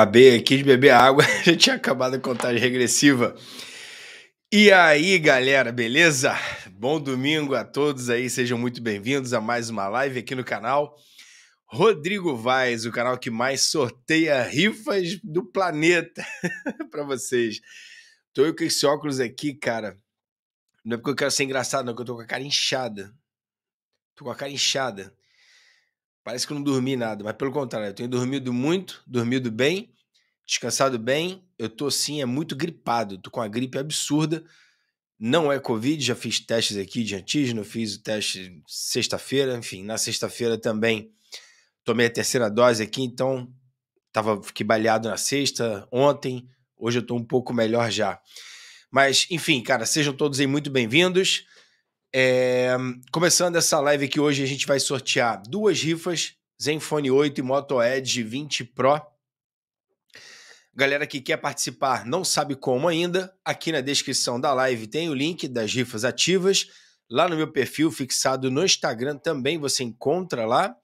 Acabei aqui de beber água, já tinha acabado a contagem regressiva. E aí, galera, beleza? Bom domingo a todos aí, sejam muito bem-vindos a mais uma live aqui no canal. Rodrigo Vaz, o canal que mais sorteia rifas do planeta para vocês. Tô eu com esse óculos aqui, cara. Não é porque eu quero ser engraçado, não, é que eu tô com a cara inchada. Tô com a cara inchada. Parece que não dormi nada, mas pelo contrário, eu tenho dormido muito, dormido bem, descansado bem. Eu tô sim, é muito gripado, tô com uma gripe absurda. Não é Covid, já fiz testes aqui de antígeno, fiz o teste sexta-feira, enfim, na sexta-feira também tomei a terceira dose aqui, então tava, fiquei baleado na sexta, ontem, hoje eu tô um pouco melhor já. Mas, enfim, cara, sejam todos aí muito bem-vindos. É, começando essa live que hoje a gente vai sortear duas rifas, Zenfone 8 e Moto Edge 20 Pro. Galera que quer participar, não sabe como ainda, aqui na descrição da live tem o link das rifas ativas. Lá no meu perfil fixado no Instagram também você encontra lá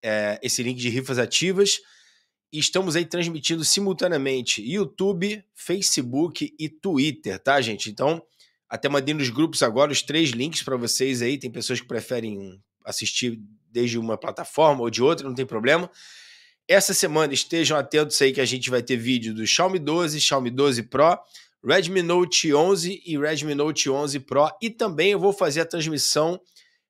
é, esse link de rifas ativas. E estamos aí transmitindo simultaneamente YouTube, Facebook e Twitter, tá, gente? Então, até mandei nos grupos agora os três links para vocês aí. Tem pessoas que preferem assistir desde uma plataforma ou de outra, não tem problema. Essa semana estejam atentos aí que a gente vai ter vídeo do Xiaomi 12, Xiaomi 12 Pro, Redmi Note 11 e Redmi Note 11 Pro. E também eu vou fazer a transmissão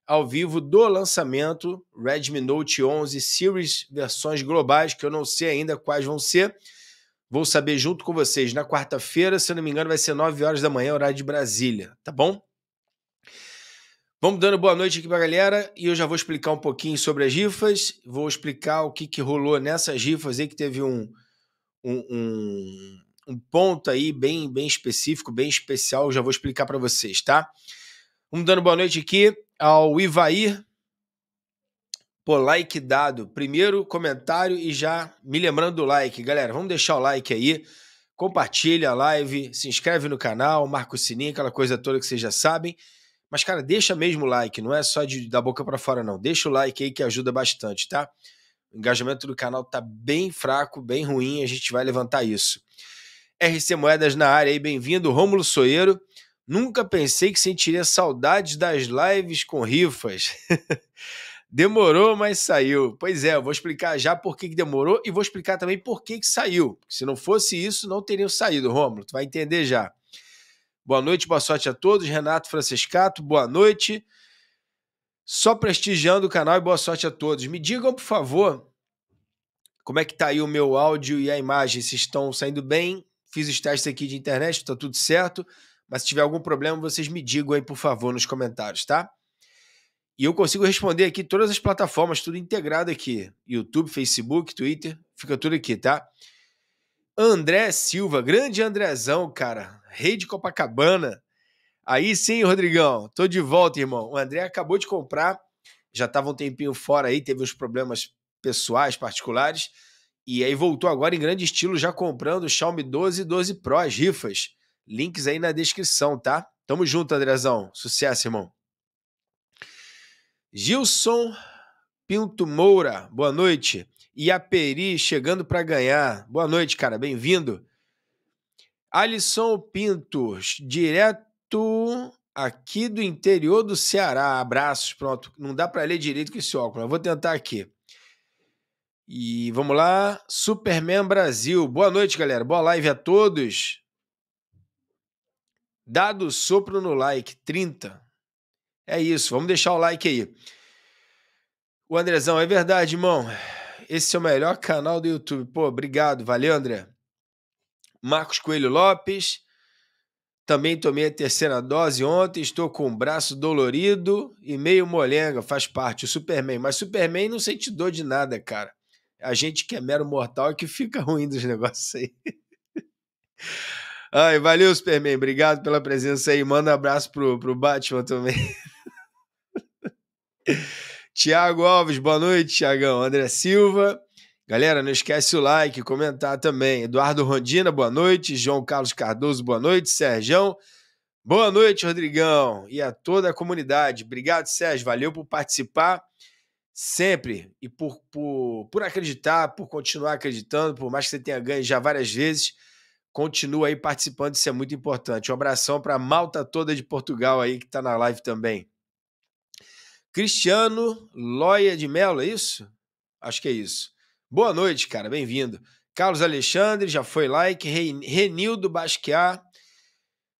ao vivo do lançamento Redmi Note 11 Series versões globais, que eu não sei ainda quais vão ser Vou saber junto com vocês na quarta-feira, se não me engano, vai ser 9 horas da manhã, horário de Brasília, tá bom? Vamos dando boa noite aqui pra galera e eu já vou explicar um pouquinho sobre as rifas, vou explicar o que, que rolou nessas rifas aí, que teve um, um, um, um ponto aí bem, bem específico, bem especial, já vou explicar para vocês, tá? Vamos dando boa noite aqui ao Ivair, Pô, like dado. Primeiro comentário e já me lembrando do like. Galera, vamos deixar o like aí. Compartilha a live, se inscreve no canal, marca o sininho, aquela coisa toda que vocês já sabem. Mas, cara, deixa mesmo o like, não é só de, da boca para fora, não. Deixa o like aí que ajuda bastante, tá? O engajamento do canal tá bem fraco, bem ruim, a gente vai levantar isso. RC Moedas na área aí, bem-vindo. Rômulo Soeiro. Nunca pensei que sentiria saudades das lives com rifas. Demorou, mas saiu. Pois é, eu vou explicar já por que, que demorou e vou explicar também por que, que saiu. Se não fosse isso, não teriam saído, Rômulo. Tu vai entender já. Boa noite, boa sorte a todos. Renato Franciscato, boa noite. Só prestigiando o canal e boa sorte a todos. Me digam, por favor, como é que tá aí o meu áudio e a imagem? Se estão saindo bem? Fiz os testes aqui de internet, tá tudo certo. Mas se tiver algum problema, vocês me digam aí, por favor, nos comentários, tá? E eu consigo responder aqui todas as plataformas, tudo integrado aqui. YouTube, Facebook, Twitter, fica tudo aqui, tá? André Silva, grande Andrezão, cara. Rei de Copacabana. Aí sim, Rodrigão, tô de volta, irmão. O André acabou de comprar, já estava um tempinho fora aí, teve uns problemas pessoais, particulares, e aí voltou agora em grande estilo, já comprando o Xiaomi 12 e 12 Pro, as rifas. Links aí na descrição, tá? Tamo junto, Andrezão. Sucesso, irmão. Gilson Pinto Moura, boa noite. E a Peri chegando para ganhar. Boa noite, cara, bem-vindo. Alisson Pinto, direto aqui do interior do Ceará. Abraços, pronto. Não dá para ler direito com esse óculos, mas vou tentar aqui. E vamos lá, Superman Brasil. Boa noite, galera. Boa live a todos. Dado sopro no like, 30. É isso, vamos deixar o like aí. O Andrezão, é verdade, irmão. Esse é o melhor canal do YouTube. Pô, obrigado, valeu, André. Marcos Coelho Lopes. Também tomei a terceira dose ontem, estou com o braço dolorido e meio molenga, faz parte, o Superman. Mas Superman não sente dor de nada, cara. A gente que é mero mortal é que fica ruim dos negócios aí. Ai, valeu, Superman. Obrigado pela presença aí. Manda um abraço pro, pro Batman também. Tiago Alves, boa noite, Tiagão. André Silva. Galera, não esquece o like, comentar também. Eduardo Rondina, boa noite. João Carlos Cardoso, boa noite. Sérgio, boa noite, Rodrigão. E a toda a comunidade. Obrigado, Sérgio. Valeu por participar sempre e por, por, por acreditar, por continuar acreditando, por mais que você tenha ganho já várias vezes. Continua aí participando, isso é muito importante. Um abração para a malta toda de Portugal aí que está na live também. Cristiano Loia de Mello, é isso? Acho que é isso. Boa noite, cara, bem-vindo. Carlos Alexandre, já foi like. Renildo Basquiat,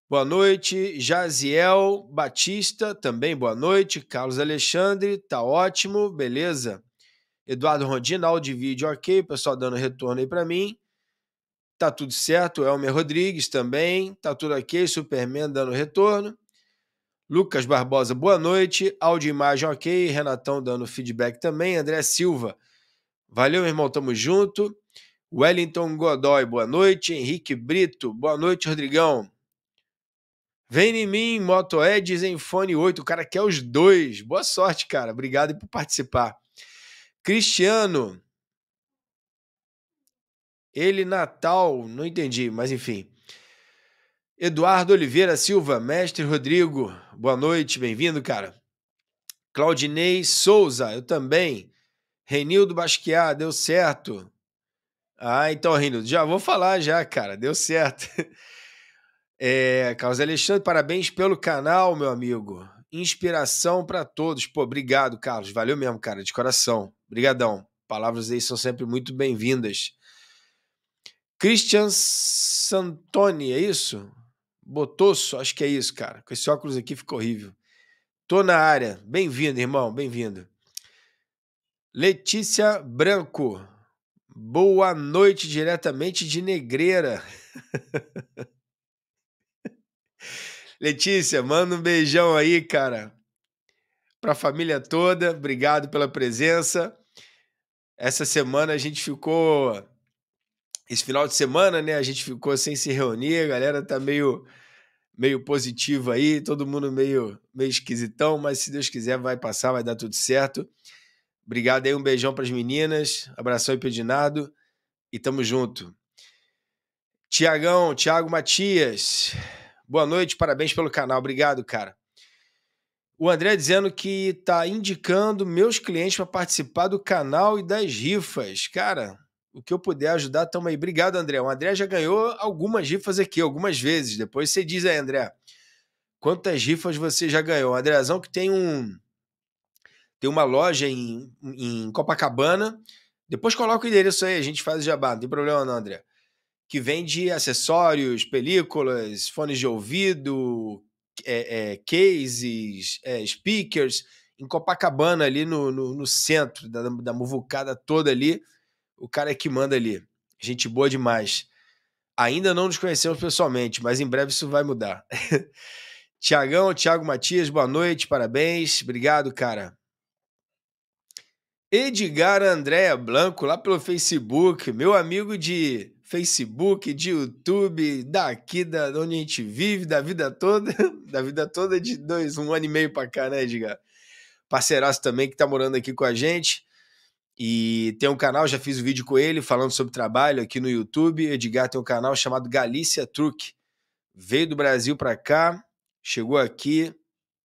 boa noite. Jaziel Batista, também boa noite. Carlos Alexandre, tá ótimo, beleza. Eduardo Rondina, áudio e vídeo ok, pessoal dando retorno aí para mim. Tá tudo certo, Elmer Rodrigues também, tá tudo ok, Superman dando retorno. Lucas Barbosa, boa noite. Áudio e imagem ok. Renatão dando feedback também. André Silva, valeu, meu irmão. Tamo junto. Wellington Godoy, boa noite. Henrique Brito, boa noite, Rodrigão. Vem em mim, Moto em Fone 8. O cara quer os dois. Boa sorte, cara. Obrigado por participar. Cristiano. Ele Natal, não entendi, mas enfim. Eduardo Oliveira Silva, mestre Rodrigo, Boa noite, bem-vindo, cara. Claudinei Souza, eu também. Renildo Basquiat, deu certo. Ah, então, Renildo, já vou falar já, cara, deu certo. É, Carlos Alexandre, parabéns pelo canal, meu amigo. Inspiração para todos. Pô, obrigado, Carlos. Valeu mesmo, cara, de coração. Obrigadão. Palavras aí são sempre muito bem-vindas. Christian Santoni, é isso? Botosso, acho que é isso, cara. Com esse óculos aqui ficou horrível. Tô na área. Bem-vindo, irmão. Bem-vindo. Letícia Branco. Boa noite diretamente de Negreira. Letícia, manda um beijão aí, cara. Para a família toda, obrigado pela presença. Essa semana a gente ficou esse final de semana, né? A gente ficou sem se reunir, a galera tá meio meio positivo aí, todo mundo meio, meio esquisitão, mas se Deus quiser vai passar, vai dar tudo certo. Obrigado aí, um beijão para as meninas, abração impedinado e tamo junto. Tiagão, Tiago Matias, boa noite, parabéns pelo canal, obrigado, cara. O André dizendo que tá indicando meus clientes para participar do canal e das rifas. Cara, o que eu puder ajudar, tamo aí. Obrigado, André. O André já ganhou algumas rifas aqui, algumas vezes. Depois você diz aí, André, quantas rifas você já ganhou. O que tem um tem uma loja em, em Copacabana. Depois coloca o endereço aí, a gente faz o jabá, não tem problema não, André. Que vende acessórios, películas, fones de ouvido, é, é, cases, é, speakers, em Copacabana, ali no, no, no centro da, da muvucada toda ali o cara é que manda ali. Gente boa demais. Ainda não nos conhecemos pessoalmente, mas em breve isso vai mudar. Tiagão, Tiago Matias, boa noite, parabéns. Obrigado, cara. Edgar Andréa Blanco, lá pelo Facebook, meu amigo de Facebook, de YouTube, daqui da onde a gente vive, da vida toda, da vida toda de dois, um ano e meio pra cá, né, Edgar? Parceiraço também que tá morando aqui com a gente. E tem um canal, já fiz um vídeo com ele falando sobre trabalho aqui no YouTube. Edgar tem um canal chamado Galícia Truck. Veio do Brasil para cá, chegou aqui,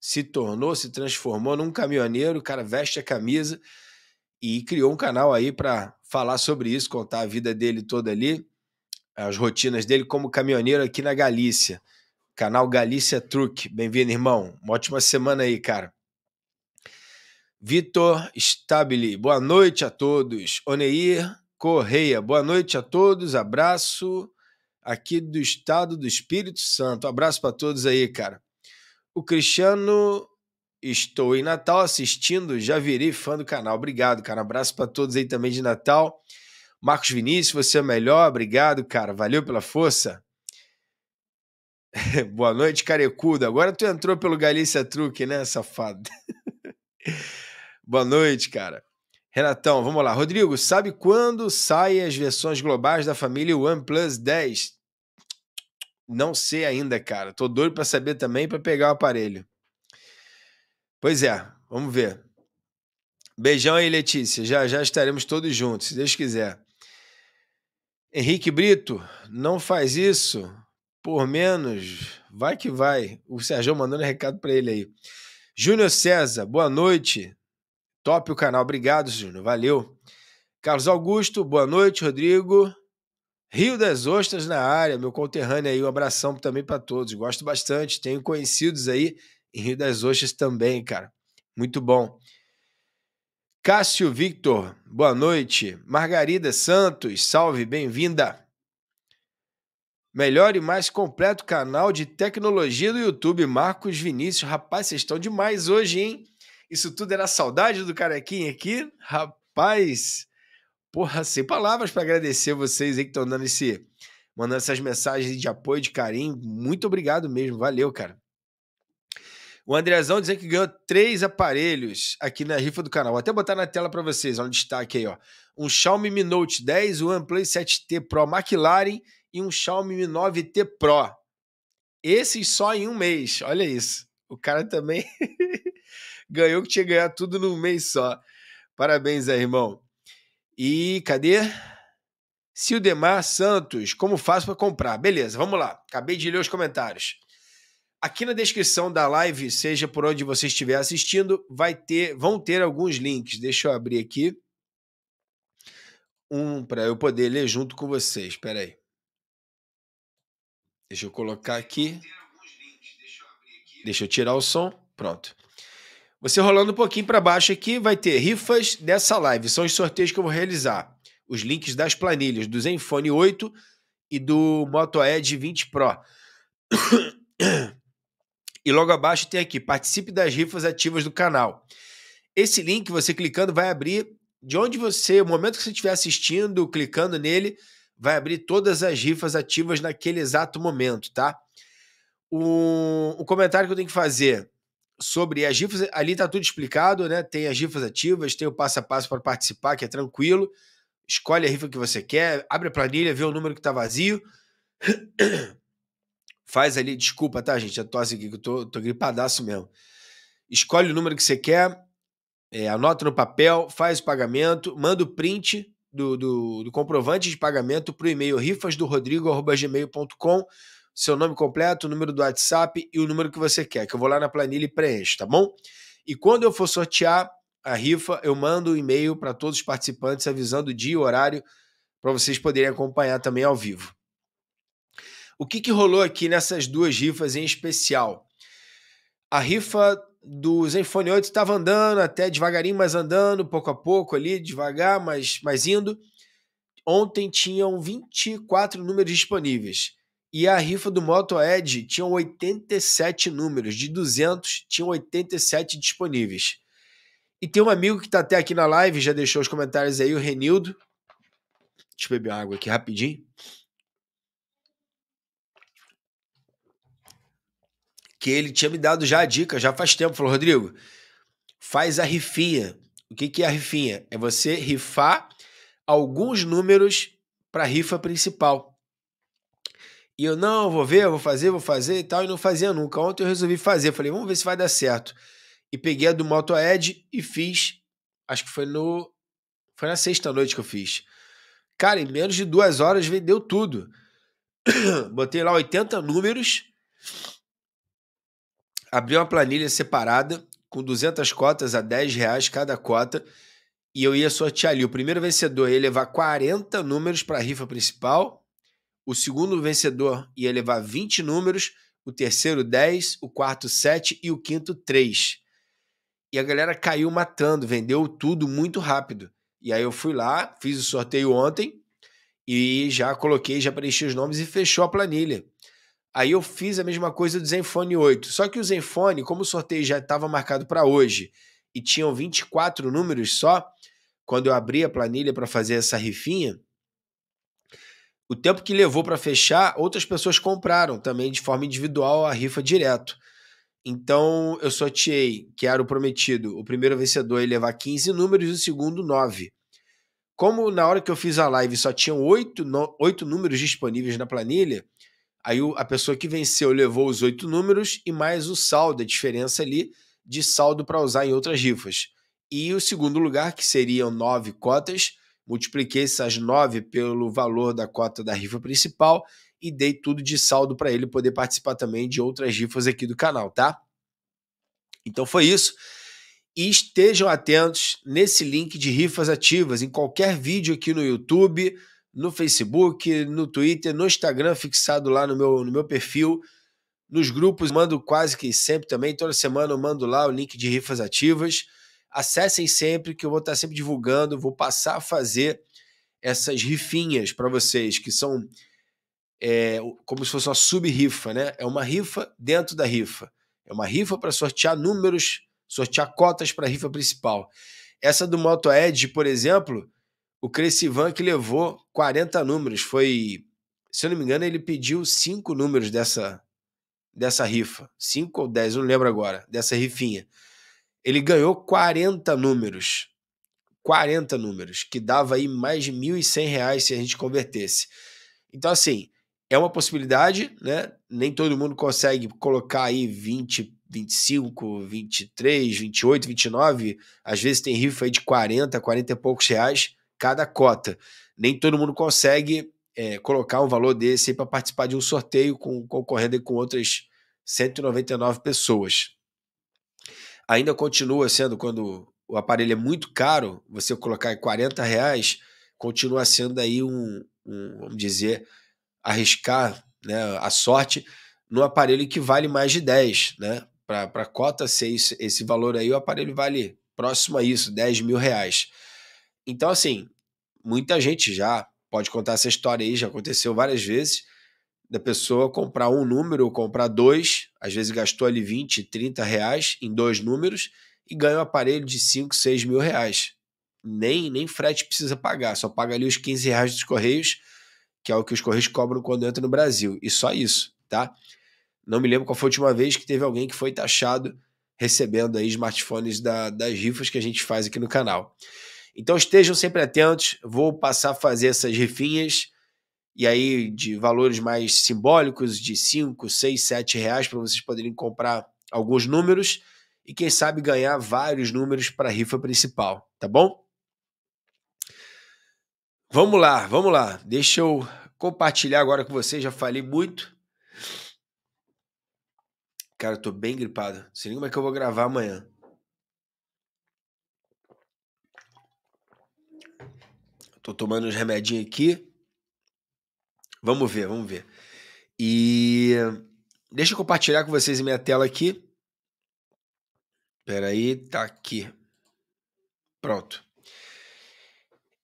se tornou, se transformou num caminhoneiro, o cara veste a camisa e criou um canal aí para falar sobre isso, contar a vida dele toda ali, as rotinas dele como caminhoneiro aqui na Galícia. Canal Galícia Truck. Bem-vindo, irmão. Uma ótima semana aí, cara. Vitor Stabile, boa noite a todos. Oneir Correia, boa noite a todos. Abraço aqui do estado do Espírito Santo. Abraço para todos aí, cara. O Cristiano, estou em Natal assistindo, já virei fã do canal. Obrigado, cara. Abraço para todos aí também de Natal. Marcos Vinícius, você é melhor. Obrigado, cara. Valeu pela força. boa noite, carecudo. Agora tu entrou pelo Galícia Truque, né, safado? Boa noite, cara. Renatão, vamos lá. Rodrigo, sabe quando saem as versões globais da família OnePlus 10? Não sei ainda, cara. Tô doido para saber também para pegar o aparelho. Pois é, vamos ver. Beijão aí, Letícia. Já já estaremos todos juntos, se Deus quiser. Henrique Brito, não faz isso. Por menos, vai que vai. O Sérgio mandando um recado para ele aí. Júnior César, boa noite. Top o canal. Obrigado, Júnior. Valeu. Carlos Augusto, boa noite, Rodrigo. Rio das Ostras na área, meu conterrâneo aí, um abração também para todos. Gosto bastante, tenho conhecidos aí em Rio das Ostras também, cara. Muito bom. Cássio Victor, boa noite. Margarida Santos, salve, bem-vinda. Melhor e mais completo canal de tecnologia do YouTube, Marcos Vinícius. Rapaz, vocês estão demais hoje, hein? Isso tudo era saudade do carequinha aqui? Rapaz, porra, sem palavras para agradecer vocês aí que estão dando esse. Mandando essas mensagens de apoio, de carinho. Muito obrigado mesmo. Valeu, cara. O Andrezão dizendo que ganhou três aparelhos aqui na rifa do canal. Vou até botar na tela para vocês, ó, um destaque aí, ó. Um Xiaomi Mi Note 10, um OnePlus 7T Pro McLaren e um Xiaomi Mi 9T Pro. Esses só em um mês. Olha isso. O cara também ganhou que tinha que ganhar tudo num mês só. Parabéns aí, irmão. E cadê? Sildemar Santos, como faço para comprar? Beleza, vamos lá. Acabei de ler os comentários. Aqui na descrição da live, seja por onde você estiver assistindo, vai ter, vão ter alguns links. Deixa eu abrir aqui um para eu poder ler junto com vocês. Espera aí. Deixa eu colocar aqui. Deixa eu tirar o som. Pronto. Você rolando um pouquinho para baixo aqui, vai ter rifas dessa live. São os sorteios que eu vou realizar. Os links das planilhas do Zenfone 8 e do Moto Edge 20 Pro. e logo abaixo tem aqui: participe das rifas ativas do canal. Esse link, você clicando, vai abrir de onde você, no momento que você estiver assistindo, clicando nele, vai abrir todas as rifas ativas naquele exato momento, tá? O, o comentário que eu tenho que fazer sobre as rifas Ali está tudo explicado, né? Tem as rifas ativas, tem o passo a passo para participar, que é tranquilo. Escolhe a rifa que você quer, abre a planilha, vê o número que está vazio. Faz ali, desculpa, tá, gente? A é tosse aqui que eu tô, tô gripadaço mesmo. Escolhe o número que você quer, é, anota no papel, faz o pagamento, manda o print do, do, do comprovante de pagamento para o e-mail rifasdorodrigo.gmail.com seu nome completo, o número do WhatsApp e o número que você quer, que eu vou lá na planilha e preencho, tá bom? E quando eu for sortear a rifa, eu mando um e-mail para todos os participantes avisando o dia e o horário para vocês poderem acompanhar também ao vivo. O que, que rolou aqui nessas duas rifas em especial? A rifa do Zenfone 8 estava andando até devagarinho, mas andando, pouco a pouco ali, devagar, mas, mas indo. Ontem tinham 24 números disponíveis. E a rifa do Moto Edge tinha 87 números, de 200 tinham 87 disponíveis. E tem um amigo que está até aqui na live, já deixou os comentários aí, o Renildo. Deixa eu beber uma água aqui rapidinho. Que ele tinha me dado já a dica, já faz tempo. Falou, Rodrigo, faz a rifinha. O que, que é a rifinha? É você rifar alguns números para a rifa principal. E eu, não, vou ver, vou fazer, vou fazer e tal, e não fazia nunca. Ontem eu resolvi fazer, falei, vamos ver se vai dar certo. E peguei a do Moto Edge e fiz, acho que foi no. Foi na sexta-noite que eu fiz. Cara, em menos de duas horas vendeu tudo. Botei lá 80 números, abri uma planilha separada, com 200 cotas a 10 reais cada cota, e eu ia sortear ali. O primeiro vencedor ia levar 40 números para a rifa principal o segundo vencedor ia levar 20 números, o terceiro 10, o quarto 7 e o quinto 3. E a galera caiu matando, vendeu tudo muito rápido. E aí eu fui lá, fiz o sorteio ontem e já coloquei, já preenchi os nomes e fechou a planilha. Aí eu fiz a mesma coisa do Zenfone 8. Só que o Zenfone, como o sorteio já estava marcado para hoje e tinham 24 números só, quando eu abri a planilha para fazer essa rifinha, o tempo que levou para fechar, outras pessoas compraram também de forma individual a rifa direto. Então eu sorteei, que era o prometido, o primeiro vencedor ia levar 15 números e o segundo 9. Como na hora que eu fiz a live só tinham 8, 8 números disponíveis na planilha, aí a pessoa que venceu levou os 8 números e mais o saldo, a diferença ali de saldo para usar em outras rifas. E o segundo lugar, que seriam 9 cotas, multipliquei essas nove pelo valor da cota da rifa principal e dei tudo de saldo para ele poder participar também de outras rifas aqui do canal, tá? Então foi isso. E estejam atentos nesse link de rifas ativas em qualquer vídeo aqui no YouTube, no Facebook, no Twitter, no Instagram, fixado lá no meu, no meu perfil. Nos grupos, mando quase que sempre também. Toda semana eu mando lá o link de rifas ativas acessem sempre, que eu vou estar sempre divulgando, vou passar a fazer essas rifinhas para vocês, que são é, como se fosse uma sub-rifa, né? É uma rifa dentro da rifa. É uma rifa para sortear números, sortear cotas para a rifa principal. Essa do Moto Edge, por exemplo, o Crescivan que levou 40 números, foi, se eu não me engano, ele pediu cinco números dessa dessa rifa, cinco ou dez, não lembro agora, dessa rifinha. Ele ganhou 40 números. 40 números, que dava aí mais de R$ 1.100 se a gente convertesse. Então, assim, é uma possibilidade, né? Nem todo mundo consegue colocar aí 20, 25, 23, 28, 29. Às vezes tem rifa aí de 40, 40 e poucos reais cada cota. Nem todo mundo consegue é, colocar um valor desse para participar de um sorteio com, concorrendo com outras 199 pessoas ainda continua sendo, quando o aparelho é muito caro, você colocar em 40 reais, continua sendo aí um, um vamos dizer, arriscar né, a sorte no aparelho que vale mais de 10, né? Para a cota ser esse valor aí, o aparelho vale próximo a isso, 10 mil reais. Então, assim, muita gente já pode contar essa história aí, já aconteceu várias vezes, da pessoa comprar um número ou comprar dois, às vezes gastou ali 20, 30 reais em dois números e ganha um aparelho de 5, 6 mil reais. Nem, nem frete precisa pagar, só paga ali os 15 reais dos Correios, que é o que os Correios cobram quando entra no Brasil, e só isso, tá? Não me lembro qual foi a última vez que teve alguém que foi taxado recebendo aí smartphones da, das rifas que a gente faz aqui no canal. Então estejam sempre atentos, vou passar a fazer essas rifinhas, e aí de valores mais simbólicos, de 5, 6, 7 reais, para vocês poderem comprar alguns números e quem sabe ganhar vários números para a rifa principal, tá bom? Vamos lá, vamos lá. Deixa eu compartilhar agora com vocês, já falei muito. Cara, eu tô bem gripado. Não sei nem como é que eu vou gravar amanhã. Tô tomando os remedinhos aqui. Vamos ver, vamos ver. E deixa eu compartilhar com vocês minha tela aqui. Peraí, tá aqui. Pronto.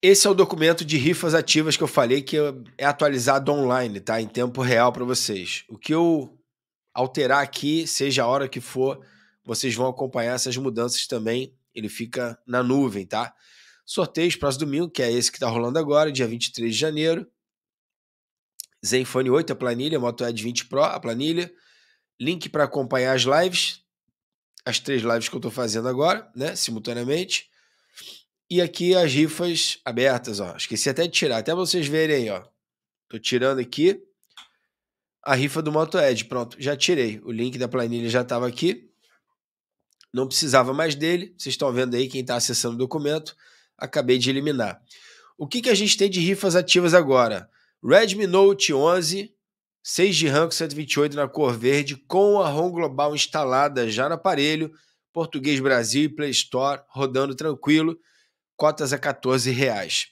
Esse é o documento de rifas ativas que eu falei que é atualizado online, tá? Em tempo real para vocês. O que eu alterar aqui, seja a hora que for, vocês vão acompanhar essas mudanças também. Ele fica na nuvem, tá? Sorteios próximo domingo, que é esse que tá rolando agora, dia 23 de janeiro. Zenfone 8, a planilha, Moto Edge 20 Pro, a planilha. Link para acompanhar as lives, as três lives que eu estou fazendo agora, né, simultaneamente. E aqui as rifas abertas, ó. Esqueci até de tirar, até vocês verem aí, ó. Tô tirando aqui a rifa do Moto Edge, pronto, já tirei. O link da planilha já estava aqui. Não precisava mais dele. Vocês estão vendo aí quem está acessando o documento. Acabei de eliminar. O que, que a gente tem de rifas ativas agora? Redmi Note 11, 6 de RAM com 128 na cor verde, com a ROM global instalada já no aparelho, português Brasil e Play Store, rodando tranquilo, cotas a 14 reais.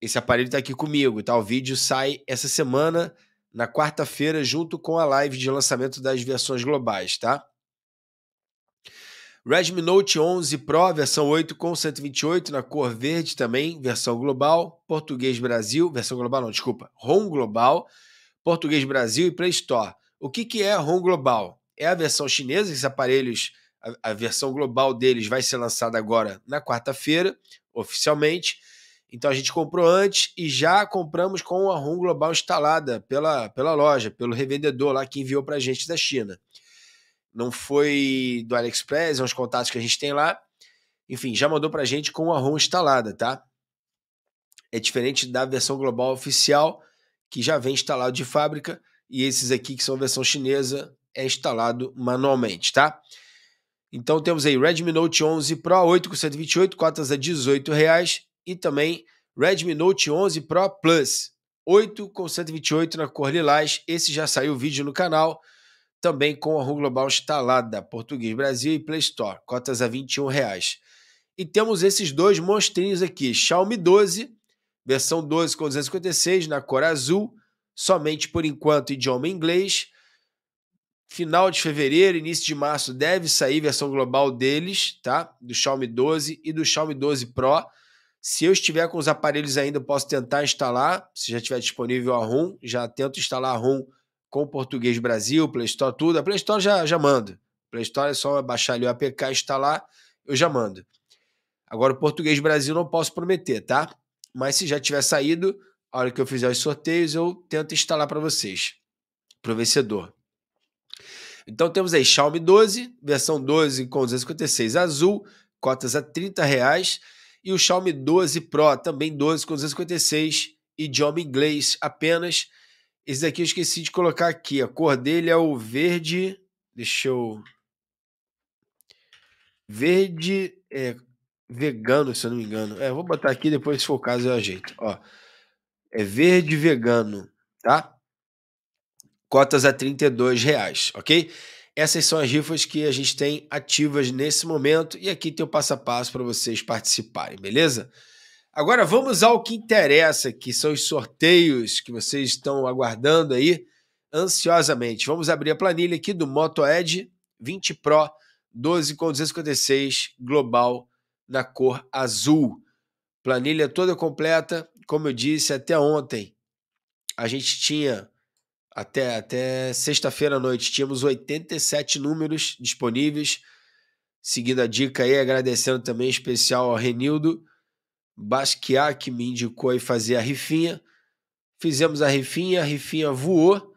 Esse aparelho está aqui comigo, tá? O vídeo sai essa semana, na quarta-feira, junto com a live de lançamento das versões globais, tá? Redmi Note 11 Pro, versão 8 com 128, na cor verde também, versão global, português Brasil, versão global não, desculpa, ROM global, português Brasil e Play Store. O que, que é ROM global? É a versão chinesa, esses aparelhos, a, a versão global deles vai ser lançada agora na quarta-feira, oficialmente. Então a gente comprou antes e já compramos com a ROM global instalada pela, pela loja, pelo revendedor lá que enviou para a gente da China não foi do AliExpress, é uns contatos que a gente tem lá. Enfim, já mandou a gente com a ROM instalada, tá? É diferente da versão global oficial, que já vem instalado de fábrica, e esses aqui que são versão chinesa, é instalado manualmente, tá? Então temos aí Redmi Note 11 Pro 8 com 128, cotas a 18 reais, e também Redmi Note 11 Pro Plus 8 com 128 na cor lilás. Esse já saiu o vídeo no canal também com a RU Global instalada, Português Brasil e Play Store, cotas a R$ 21. Reais. E temos esses dois monstrinhos aqui, Xiaomi 12, versão 12 com 256 na cor azul, somente por enquanto idioma inglês. Final de fevereiro, início de março deve sair versão global deles, tá? Do Xiaomi 12 e do Xiaomi 12 Pro. Se eu estiver com os aparelhos ainda, posso tentar instalar, se já tiver disponível a ROM, já tento instalar a ROM com o Português Brasil, Play Store, tudo. A Play Store já, já manda. Play Store é só baixar ali o APK, instalar, eu já mando. Agora, o Português Brasil não posso prometer, tá? Mas se já tiver saído, a hora que eu fizer os sorteios, eu tento instalar para vocês, para o vencedor. Então temos aí Xiaomi 12, versão 12 com 256 azul, cotas a 30 reais. E o Xiaomi 12 Pro, também 12 com 256, idioma inglês apenas. Esse daqui eu esqueci de colocar aqui. A cor dele é o verde. Deixa eu. Verde é, vegano, se eu não me engano. É, vou botar aqui depois, se for o caso, eu ajeito. Ó, é verde vegano, tá? Cotas a 32 reais, ok? Essas são as rifas que a gente tem ativas nesse momento e aqui tem o passo a passo para vocês participarem, beleza? Agora vamos ao que interessa, que são os sorteios que vocês estão aguardando aí ansiosamente. Vamos abrir a planilha aqui do Moto Edge 20 Pro 12 com 256 global na cor azul. Planilha toda completa, como eu disse, até ontem a gente tinha até, até sexta-feira à noite, tínhamos 87 números disponíveis. Seguindo a dica aí, agradecendo também em especial ao Renildo Basquiat, que me indicou e fazer a rifinha. Fizemos a rifinha, a rifinha voou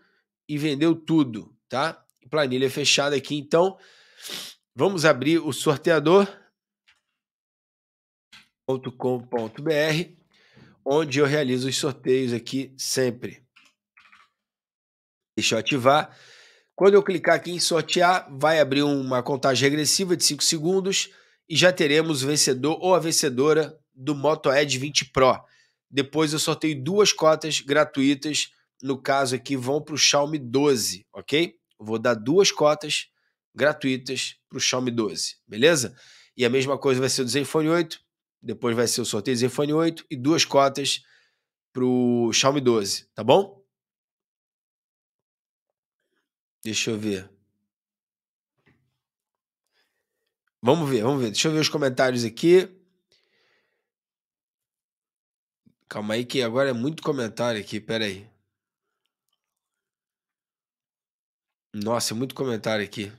e vendeu tudo, tá? Planilha fechada aqui, então. Vamos abrir o sorteador.com.br, onde eu realizo os sorteios aqui sempre. Deixa eu ativar. Quando eu clicar aqui em sortear, vai abrir uma contagem regressiva de 5 segundos e já teremos o vencedor ou a vencedora do Moto Edge 20 Pro. Depois eu sorteio duas cotas gratuitas, no caso aqui vão para o Xiaomi 12, ok? vou dar duas cotas gratuitas para o Xiaomi 12, beleza? E a mesma coisa vai ser do Zenfone 8, depois vai ser o sorteio do Zenfone 8 e duas cotas para o Xiaomi 12, tá bom? Deixa eu ver. Vamos ver, vamos ver. Deixa eu ver os comentários aqui. Calma aí que agora é muito comentário aqui, pera aí. Nossa, é muito comentário aqui.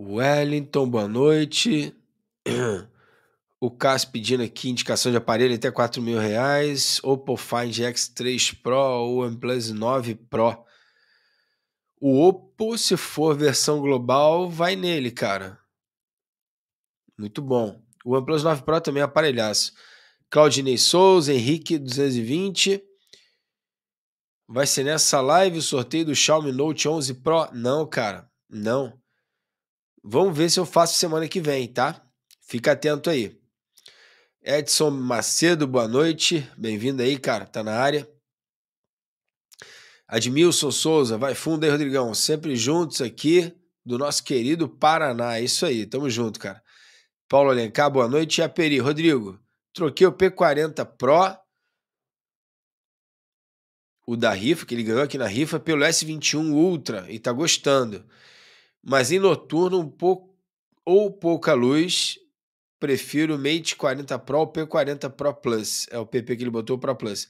Wellington, boa noite. O Cássio pedindo aqui indicação de aparelho até 4 mil reais. Oppo Find X3 Pro ou OnePlus 9 Pro. O Oppo, se for versão global, vai nele, cara. Muito bom. O OnePlus 9 Pro também é aparelhaço. Claudinei Souza, Henrique 220. Vai ser nessa live o sorteio do Xiaomi Note 11 Pro? Não, cara, não. Vamos ver se eu faço semana que vem, tá? Fica atento aí. Edson Macedo, boa noite. Bem-vindo aí, cara. Tá na área. Admilson Souza, vai fundo aí, Rodrigão. Sempre juntos aqui do nosso querido Paraná. É isso aí, tamo junto, cara. Paulo Alencar, boa noite. E a Peri, Rodrigo, troquei o P40 Pro, o da rifa, que ele ganhou aqui na rifa, pelo S21 Ultra e tá gostando. Mas em noturno, um pouco ou pouca luz, prefiro o Mate 40 Pro ou P40 Pro Plus. É o PP que ele botou, o Pro Plus.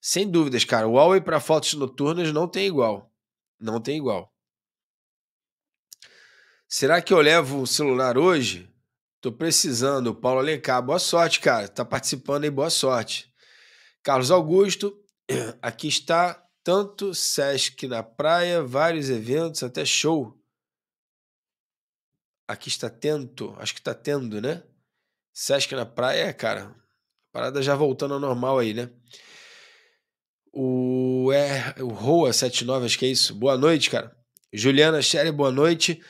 Sem dúvidas, cara. O Huawei para fotos noturnas não tem igual. Não tem igual. Será que eu levo o celular hoje? Tô precisando. Paulo Alencar, boa sorte, cara. Tá participando aí, boa sorte. Carlos Augusto, aqui está tanto Sesc na praia, vários eventos, até show. Aqui está tento, acho que está tendo, né? Sesc na praia, é, cara. Parada já voltando ao normal aí, né? O, é, o Roa 79, acho que é isso. Boa noite, cara. Juliana Sherry, boa noite.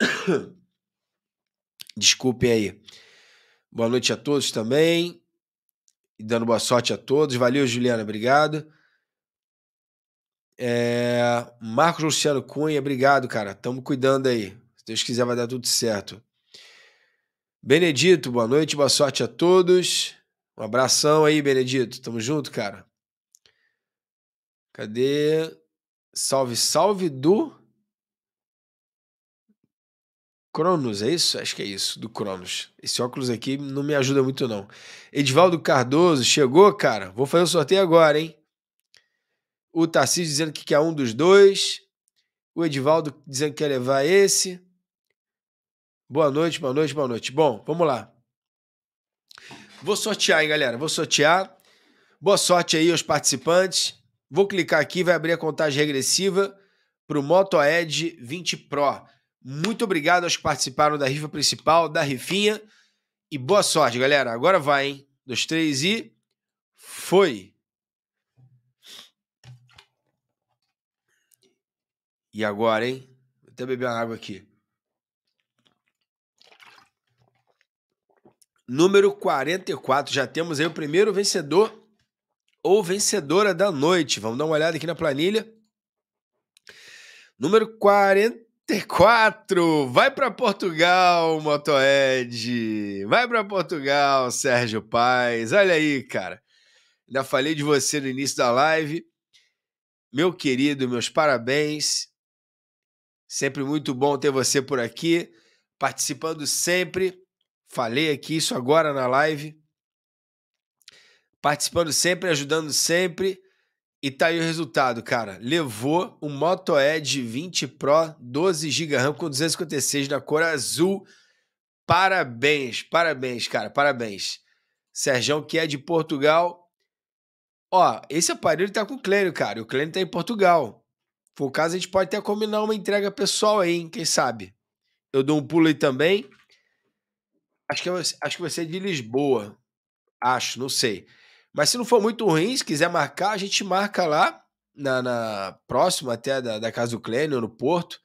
Desculpem aí. Boa noite a todos também. E dando boa sorte a todos. Valeu, Juliana. Obrigado. É... Marcos Luciano Cunha, obrigado, cara. Estamos cuidando aí. Se Deus quiser, vai dar tudo certo. Benedito, boa noite, boa sorte a todos. Um abração aí, Benedito. Tamo junto, cara. Cadê? Salve, salve do Cronos, é isso? Acho que é isso, do Cronos. Esse óculos aqui não me ajuda muito, não. Edvaldo Cardoso, chegou, cara? Vou fazer o sorteio agora, hein? O Tarcísio dizendo que quer um dos dois. O Edvaldo dizendo que quer levar esse. Boa noite, boa noite, boa noite. Bom, vamos lá. Vou sortear, hein, galera? Vou sortear. Boa sorte aí aos participantes. Vou clicar aqui, vai abrir a contagem regressiva para o Moto Edge 20 Pro. Muito obrigado aos que participaram da rifa principal, da rifinha. E boa sorte, galera. Agora vai, hein? Um, dois, três e. Foi! E agora, hein? Vou até beber uma água aqui. Número 44. Já temos aí o primeiro vencedor ou vencedora da noite. Vamos dar uma olhada aqui na planilha. Número 44. T4, vai para Portugal, Motoed. Vai para Portugal, Sérgio Paz. Olha aí, cara. Ainda falei de você no início da live. Meu querido, meus parabéns. Sempre muito bom ter você por aqui, participando sempre. Falei aqui isso agora na live. Participando sempre, ajudando sempre. E tá aí o resultado, cara. Levou o Moto Edge 20 Pro 12 GB RAM com 256 na cor azul. Parabéns, parabéns, cara, parabéns. Serjão, que é de Portugal. Ó, esse aparelho tá com o Clênio, cara. O Clênio tá em Portugal. Por caso, a gente pode até combinar uma entrega pessoal aí, hein? Quem sabe? Eu dou um pulo aí também. Acho que, acho que vai ser de Lisboa. Acho, não sei. Mas se não for muito ruim, se quiser marcar, a gente marca lá na, na próxima até da, da casa do Clênio, no Porto.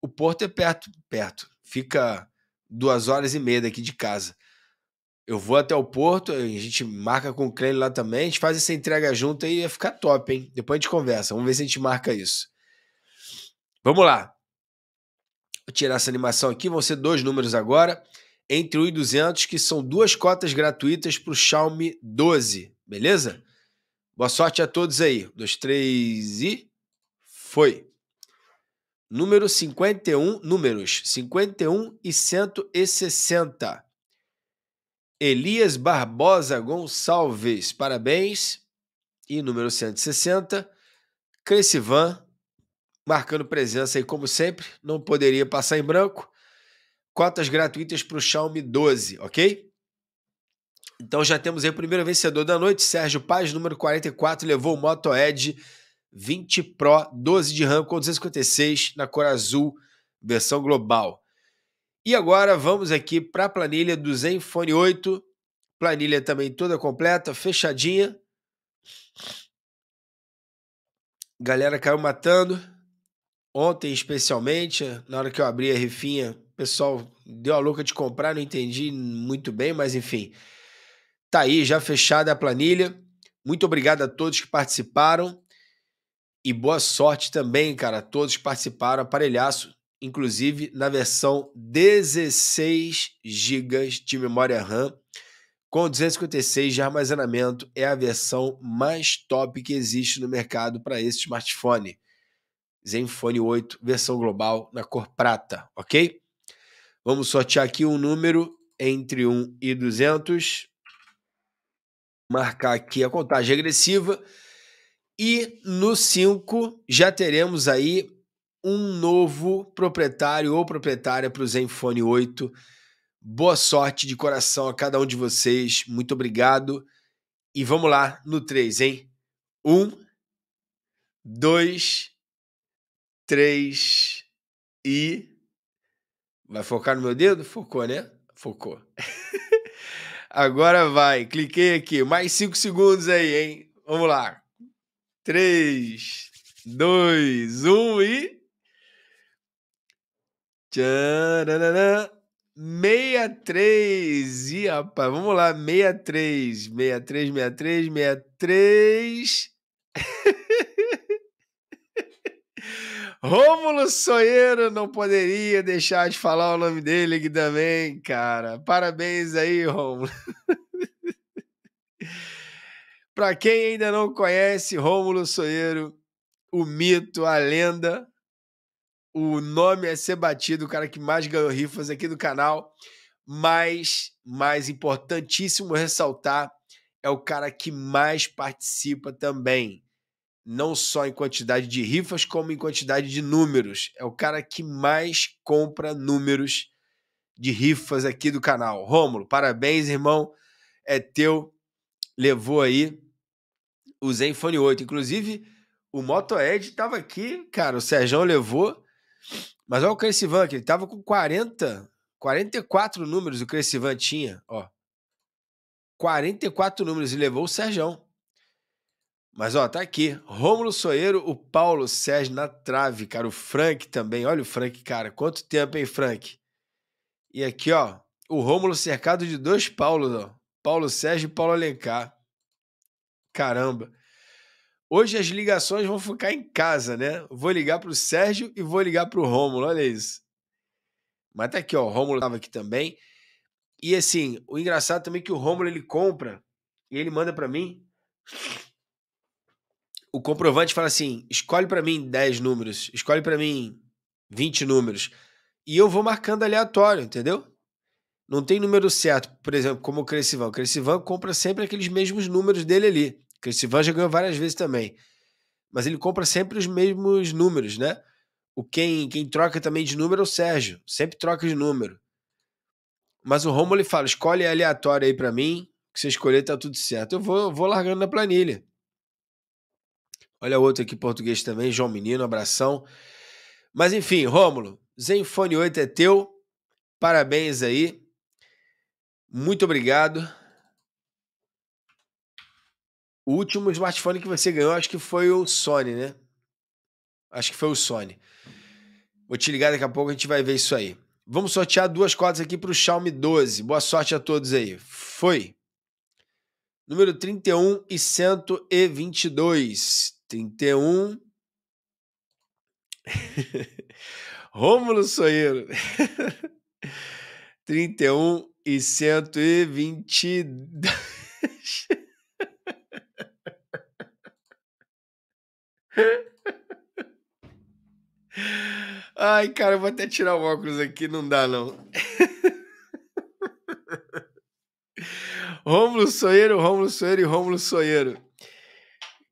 O Porto é perto, perto. Fica duas horas e meia daqui de casa. Eu vou até o Porto, a gente marca com o Clênio lá também, a gente faz essa entrega junto aí, ia ficar top, hein? Depois a gente conversa, vamos ver se a gente marca isso. Vamos lá. Vou tirar essa animação aqui, vão ser dois números agora, entre 1 e 200, que são duas cotas gratuitas para o Xiaomi 12, Beleza? Boa sorte a todos aí. Um, dois, três e. Foi. Número 51, números 51 e 160. Elias Barbosa Gonçalves, parabéns. E número 160, Crescivan, marcando presença aí como sempre, não poderia passar em branco. Cotas gratuitas para o Xiaomi 12, ok? Então já temos aí o primeiro vencedor da noite, Sérgio Paz, número 44, levou o Moto Edge 20 Pro, 12 de RAM com 256 na cor azul, versão global. E agora vamos aqui para a planilha do Zenfone 8, planilha também toda completa, fechadinha. Galera caiu matando. Ontem, especialmente, na hora que eu abri a rifinha, o pessoal deu a louca de comprar, não entendi muito bem, mas enfim. Tá aí, já fechada a planilha. Muito obrigado a todos que participaram. E boa sorte também, cara, a todos que participaram, aparelhaço, inclusive na versão 16 GB de memória RAM com 256 de armazenamento, é a versão mais top que existe no mercado para esse smartphone. Zenfone 8, versão global na cor prata, ok? Vamos sortear aqui um número entre 1 e 200 marcar aqui a contagem regressiva. E no 5 já teremos aí um novo proprietário ou proprietária para o Zenfone 8. Boa sorte de coração a cada um de vocês. Muito obrigado. E vamos lá no 3, hein? 1, 2, 3 e. Vai focar no meu dedo? Focou, né? Focou. Agora vai. Cliquei aqui. Mais cinco segundos aí, hein? Vamos lá. Três, dois, um e. Tchananana. 63. E rapaz, vamos lá. 63, 63, 63, 63. Rômulo Soeiro, não poderia deixar de falar o nome dele aqui também, cara. Parabéns aí, Rômulo. Para quem ainda não conhece Rômulo Soeiro, o mito, a lenda, o nome é ser batido, o cara que mais ganhou rifas aqui do canal, mas mais importantíssimo ressaltar é o cara que mais participa também não só em quantidade de rifas, como em quantidade de números. É o cara que mais compra números de rifas aqui do canal. Rômulo, parabéns, irmão. É teu. Levou aí o Zenfone 8. Inclusive, o Moto Edge estava aqui, cara. O Serjão levou. Mas olha o Cressivan, aqui. ele tava com 40, 44 números o Cressivan tinha, ó. 44 números e levou o Serjão. Mas ó, tá aqui. Rômulo Soeiro, o Paulo Sérgio na trave, cara. O Frank também. Olha o Frank, cara. Quanto tempo, hein, Frank? E aqui, ó, o Rômulo cercado de dois Paulos, ó. Paulo Sérgio e Paulo Alencar. Caramba. Hoje as ligações vão ficar em casa, né? Vou ligar pro Sérgio e vou ligar pro Rômulo, olha isso. Mas tá aqui, ó, o Rômulo tava aqui também. E assim, o engraçado também é que o Rômulo ele compra e ele manda para mim o comprovante fala assim: escolhe para mim 10 números, escolhe para mim 20 números. E eu vou marcando aleatório, entendeu? Não tem número certo, por exemplo, como o Crescivan. O Crescivan compra sempre aqueles mesmos números dele ali. O Crescivan já ganhou várias vezes também. Mas ele compra sempre os mesmos números, né? O quem, quem troca também de número é o Sérgio. Sempre troca de número. Mas o Romulo ele fala: escolhe aleatório aí para mim. Que você escolher tá tudo certo. Eu vou, vou largando na planilha. Olha outro aqui português também, João Menino, abração. Mas enfim, Rômulo, Zenfone 8 é teu. Parabéns aí. Muito obrigado. O último smartphone que você ganhou, acho que foi o Sony, né? Acho que foi o Sony. Vou te ligar daqui a pouco, a gente vai ver isso aí. Vamos sortear duas cotas aqui para o Xiaomi 12. Boa sorte a todos aí. Foi. Número 31 e 122. 31. Rômulo Soeiro. 31 e 122. Ai, cara, eu vou até tirar o óculos aqui, não dá não. Rômulo Soeiro, Rômulo Soeiro e Rômulo Soeiro.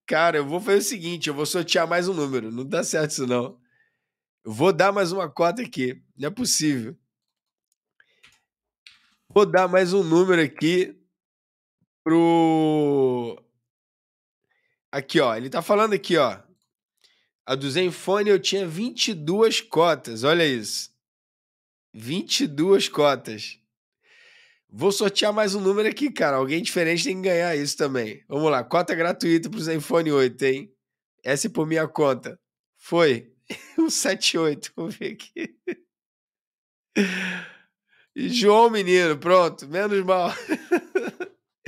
Cara, eu vou fazer o seguinte: eu vou sortear mais um número. Não dá certo isso, não. Eu vou dar mais uma cota aqui. Não é possível. Vou dar mais um número aqui pro. Aqui, ó. Ele tá falando aqui, ó. A do Zenfone eu tinha 22 cotas. Olha isso. 22 cotas. Vou sortear mais um número aqui, cara. Alguém diferente tem que ganhar isso também. Vamos lá, cota gratuita pro Zenfone 8, hein? Essa é por minha conta. Foi. 178, vamos ver aqui. João Menino, pronto, menos mal.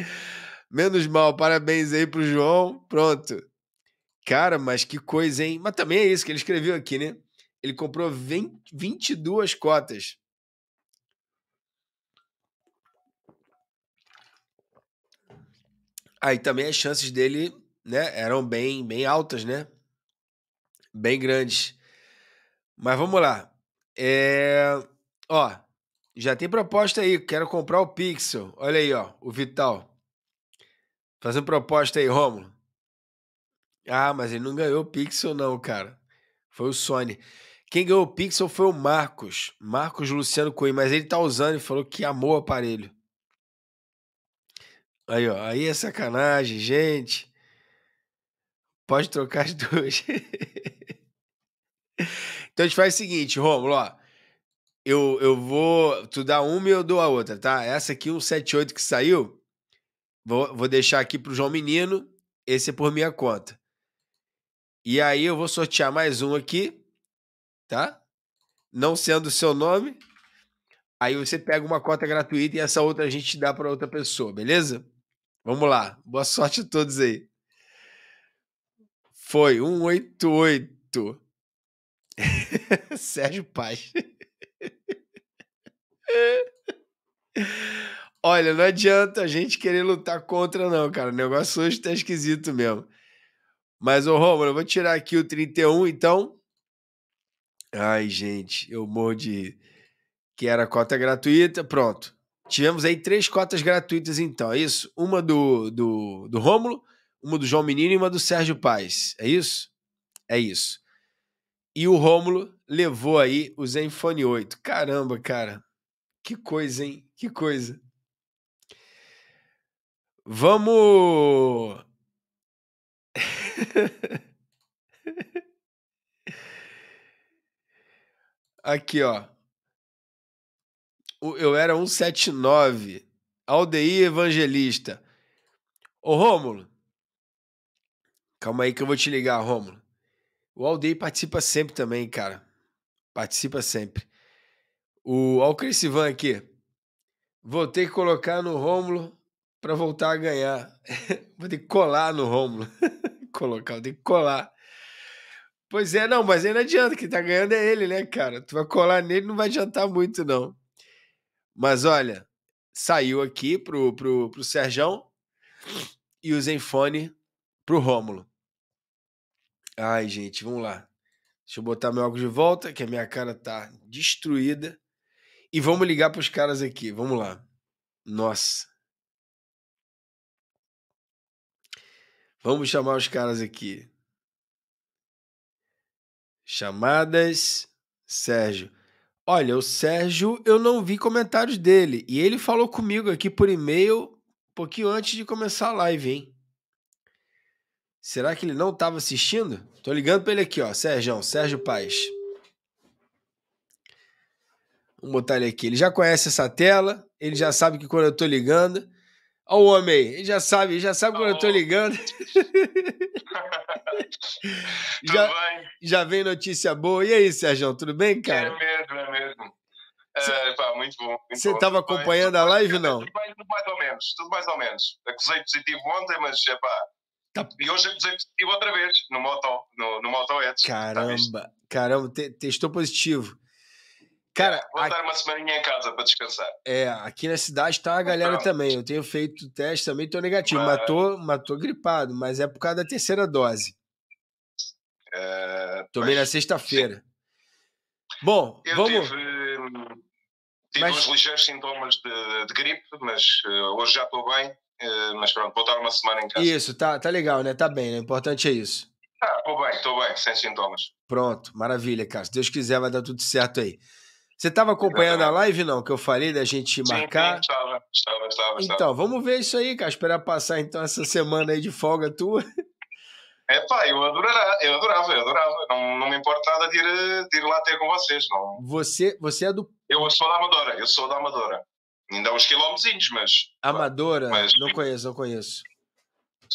menos mal, parabéns aí pro João, pronto. Cara, mas que coisa, hein? Mas também é isso que ele escreveu aqui, né? Ele comprou 20, 22 cotas. Aí também as chances dele, né, eram bem, bem altas, né? Bem grandes. Mas vamos lá. É... Ó, já tem proposta aí. Quero comprar o Pixel. Olha aí, ó, o Vital. Fazendo proposta aí, Romulo. Ah, mas ele não ganhou o Pixel, não, cara. Foi o Sony. Quem ganhou o Pixel foi o Marcos. Marcos Luciano Cunha. mas ele tá usando e falou que amou o aparelho. Aí, ó, aí é sacanagem, gente. Pode trocar as duas. então a gente faz o seguinte, Romulo, ó. Eu, eu vou. Tu dá uma e eu dou a outra, tá? Essa aqui, 178 que saiu, vou, vou deixar aqui pro João Menino. Esse é por minha conta. E aí eu vou sortear mais um aqui, tá? Não sendo o seu nome. Aí você pega uma cota gratuita e essa outra a gente dá para outra pessoa, beleza? Vamos lá. Boa sorte a todos aí. Foi 188. Sérgio Paz. Olha, não adianta a gente querer lutar contra, não, cara. O negócio hoje tá esquisito mesmo. Mas, ô Romulo, eu vou tirar aqui o 31, então. Ai, gente, eu morro de. Que era cota gratuita. Pronto. Tivemos aí três cotas gratuitas, então, é isso? Uma do, do, do Rômulo, uma do João Menino e uma do Sérgio Paz, é isso? É isso. E o Rômulo levou aí o Zenfone 8. Caramba, cara. Que coisa, hein? Que coisa. Vamos. Aqui, ó eu era 179. Aldeia Evangelista. Ô, Rômulo. Calma aí que eu vou te ligar, Rômulo. O Aldeir participa sempre também, cara. Participa sempre. O Ivan aqui. Vou ter que colocar no Rômulo para voltar a ganhar. vou ter que colar no Rômulo. colocar, vou ter que colar. Pois é, não, mas aí não adianta, quem tá ganhando é ele, né, cara? Tu vai colar nele, não vai adiantar muito, não. Mas olha, saiu aqui pro, pro, pro Serjão e o Zenfone pro Rômulo. Ai, gente, vamos lá. Deixa eu botar meu óculos de volta, que a minha cara tá destruída. E vamos ligar pros caras aqui, vamos lá. Nossa. Vamos chamar os caras aqui. Chamadas, Sérgio. Olha, o Sérgio, eu não vi comentários dele. E ele falou comigo aqui por e-mail um pouquinho antes de começar a live, hein? Será que ele não estava assistindo? Tô ligando para ele aqui, ó. Sérgio, Sérgio Paz. Vamos botar ele aqui. Ele já conhece essa tela, ele já sabe que quando eu tô ligando. Ó, o homem aí, ele já sabe, ele já sabe oh. quando eu tô ligando. já, bem? já vem notícia boa. E aí, Sérgio, tudo bem, é cara? É mesmo, é mesmo. Cê, é, pá, muito bom. você estava acompanhando bem, a live, não? Tudo, bem, tudo mais ou menos, tudo mais ou menos. Acusei positivo ontem, mas é pá. Tá. E hoje acusei positivo outra vez, no Moto, no, no Moto tá Caramba, tá caramba, te, testou positivo. Cara, vou aqui... dar uma semaninha em casa para descansar. É, aqui na cidade tá a galera Pronto. também. Eu tenho feito teste também, tô negativo. Mas... Matou, matou gripado, mas é por causa da terceira dose. É... Tomei na sexta-feira. Bom, Eu vamos. Tive, tive mas... uns ligeiros sintomas de, de gripe, mas uh, hoje já estou bem. Eh, mas pronto, vou estar uma semana em casa. Isso, tá, tá legal, né? Tá bem, né? O importante é isso. Ah, estou bem, estou bem, sem sintomas. Pronto, maravilha, cara. Se Deus quiser, vai dar tudo certo aí. Você estava acompanhando a live, não? Que eu falei da gente marcar? Sim, estava, estava, estava. Então, vamos ver isso aí, cara. Esperar passar então essa semana aí de folga tua. É pá, eu adorava, eu adorava, eu adorava. Não, não me importa nada de ir, de ir lá ter com vocês, não. Você, você é do. Eu sou da Amadora, eu sou da Amadora. Ainda uns quilómetros, mas. Amadora? Mas... Não conheço, não conheço.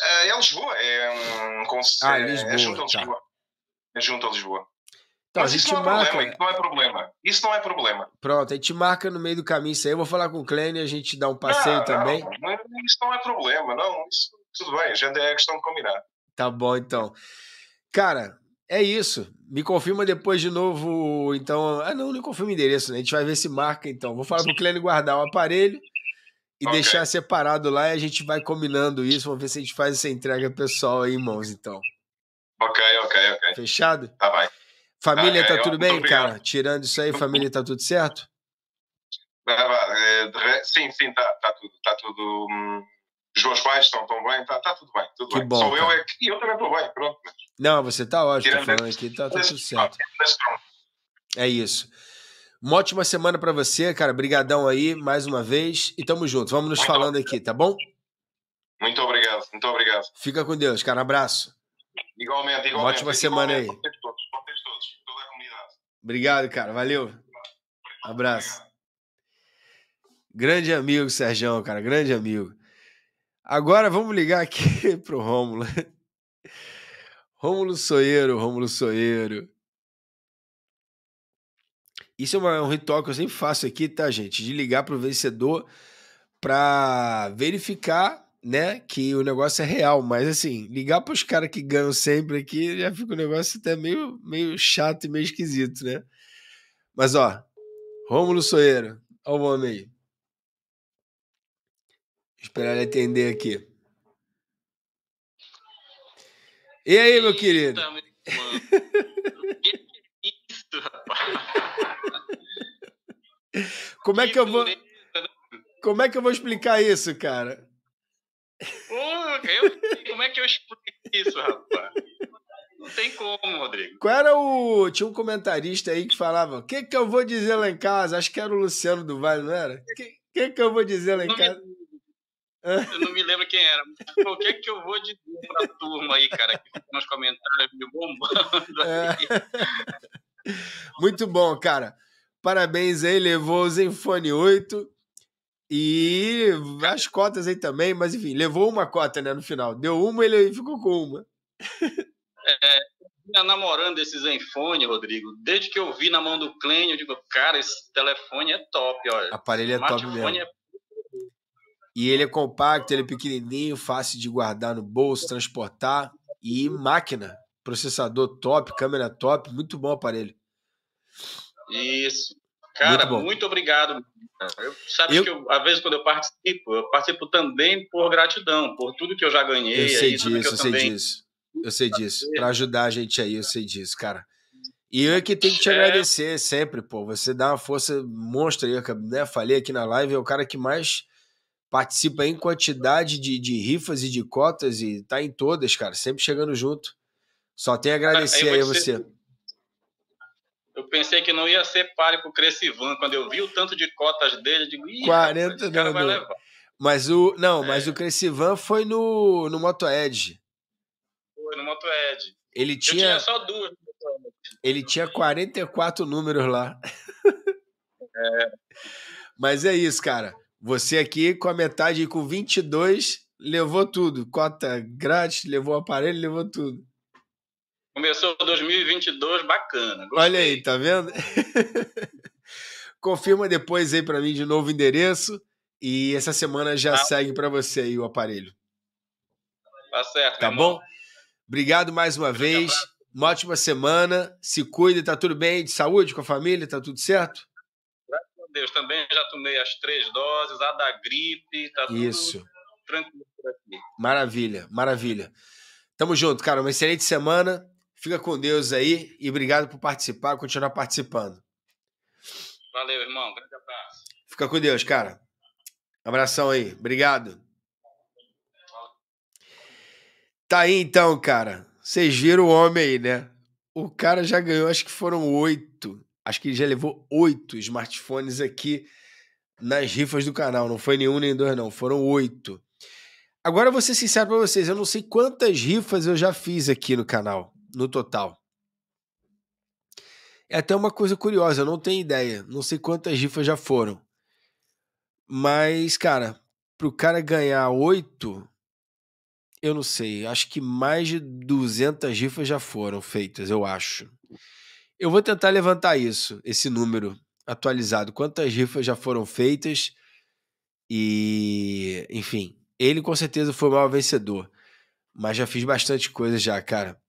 É, é Lisboa, é um. Ah, é, é tá. Lisboa. É junto a Lisboa. Tá. É junto a Lisboa. Então, Mas isso não, é marca... problema, isso não é problema, isso não é problema. Pronto, a gente marca no meio do caminho isso aí. Eu vou falar com o Kleine e a gente dá um passeio não, também. Não, isso não é problema, não. Isso, tudo bem, gente é questão de combinar. Tá bom, então. Cara, é isso. Me confirma depois de novo, então. Ah, não, não confirma o endereço, né? A gente vai ver se marca, então. Vou falar Sim. pro Kleine guardar o aparelho e okay. deixar separado lá e a gente vai combinando isso. Vamos ver se a gente faz essa entrega pessoal aí, irmãos, então. Ok, ok, ok. Fechado? Tá bem. Família, ah, tá tudo bem, cara? Tirando isso aí, família, tá tudo certo? É, sim, sim, tá, tá tudo. Tá tudo hum, os meus pais estão tão bem, tá, tá tudo bem. Tudo que bem. Bom, Só eu é eu também estou bem, pronto. Não, você tá ótimo, Tirando tô falando aqui, tá, tá tudo certo. É isso. Uma ótima semana para você, cara. Brigadão aí, mais uma vez. E tamo junto. Vamos nos muito falando obrigado. aqui, tá bom? Muito obrigado, muito obrigado. Fica com Deus, cara. abraço. Igualmente, igualmente. Uma ótima igualmente, semana aí. Obrigado, cara. Valeu. Abraço. Grande amigo, Sérgio, cara. Grande amigo. Agora vamos ligar aqui pro Rômulo. Rômulo Soeiro, Rômulo Soeiro. Isso é um ritual que eu sempre faço aqui, tá, gente? De ligar pro vencedor para verificar né, que o negócio é real, mas assim, ligar para os caras que ganham sempre aqui já fica um negócio até meio, meio chato e meio esquisito, né? Mas ó, Rômulo Soeira, ó o homem aí. esperar ele atender aqui. E aí, meu querido? que é isso, rapaz? Como é que eu vou né? Como é que eu vou explicar isso, cara? eu, como é que eu explico isso, rapaz? Não tem como, Rodrigo. Qual era o. Tinha um comentarista aí que falava: O que, que eu vou dizer lá em casa? Acho que era o Luciano do Vale, não era? O que, que, que eu vou dizer lá em casa? Me... Eu não me lembro quem era. O que é que eu vou dizer pra turma aí, cara? Que fica nos comentários me bombando. É. Muito bom, cara. Parabéns aí, levou o Zenfone 8. E as cotas aí também, mas enfim, levou uma cota, né, no final. Deu uma, ele ficou com uma. É, vinha namorando esse Zenfone, Rodrigo. Desde que eu vi na mão do Clênio, eu digo, cara, esse telefone é top, olha. Aparelho é top mesmo. É... E ele é compacto, ele é pequenininho, fácil de guardar no bolso, transportar e máquina, processador top, câmera top, muito bom aparelho. Isso. Cara, muito, muito obrigado. Eu, sabe eu... que eu, às vezes quando eu participo, eu participo também por gratidão, por tudo que eu já ganhei. Eu é sei disso, eu, sei também... disso. Eu sei disso. Para ajudar a gente aí, eu sei disso, cara. E eu é que tenho que te é... agradecer sempre, pô. Você dá uma força monstra aí, né? falei aqui na live, é o cara que mais participa em quantidade de, de rifas e de cotas e tá em todas, cara, sempre chegando junto. Só tenho a agradecer aí a você. Eu pensei que não ia ser páreo com o Crescivan. Quando eu vi o tanto de cotas dele, eu digo, 40 rapaz, vai levar. Mas o. Não, é. mas o Crescivan foi no, no Moto Edge. Foi no Moto Edge. Ele tinha, tinha só duas. Ele tinha 44 números lá. É. Mas é isso, cara. Você aqui com a metade com 22 levou tudo. Cota grátis, levou aparelho, levou tudo. Começou 2022 bacana. Gostei. Olha aí, tá vendo? Confirma depois aí para mim de novo o endereço e essa semana já tá. segue para você aí o aparelho. Tá certo. Tá bom? Obrigado mais uma vez. Uma ótima semana. Se cuide, tá tudo bem? De saúde com a família, tá tudo certo? Graças a Deus. Também já tomei as três doses, a da gripe, tá Isso. tranquilo por aqui. Maravilha, maravilha. Tamo junto, cara. Uma excelente semana. Fica com Deus aí e obrigado por participar, continuar participando. Valeu, irmão. Grande abraço. Fica com Deus, cara. Abração aí. Obrigado. Tá aí então, cara. Vocês viram o homem aí, né? O cara já ganhou, acho que foram oito. Acho que ele já levou oito smartphones aqui nas rifas do canal. Não foi nenhum nem dois, não. Foram oito. Agora, vou ser sincero pra vocês. Eu não sei quantas rifas eu já fiz aqui no canal no total. É até uma coisa curiosa, eu não tenho ideia, não sei quantas rifas já foram. Mas, cara, pro cara ganhar oito, eu não sei, acho que mais de 200 rifas já foram feitas, eu acho. Eu vou tentar levantar isso, esse número atualizado, quantas rifas já foram feitas e, enfim, ele com certeza foi o maior vencedor, mas já fiz bastante coisa já, cara.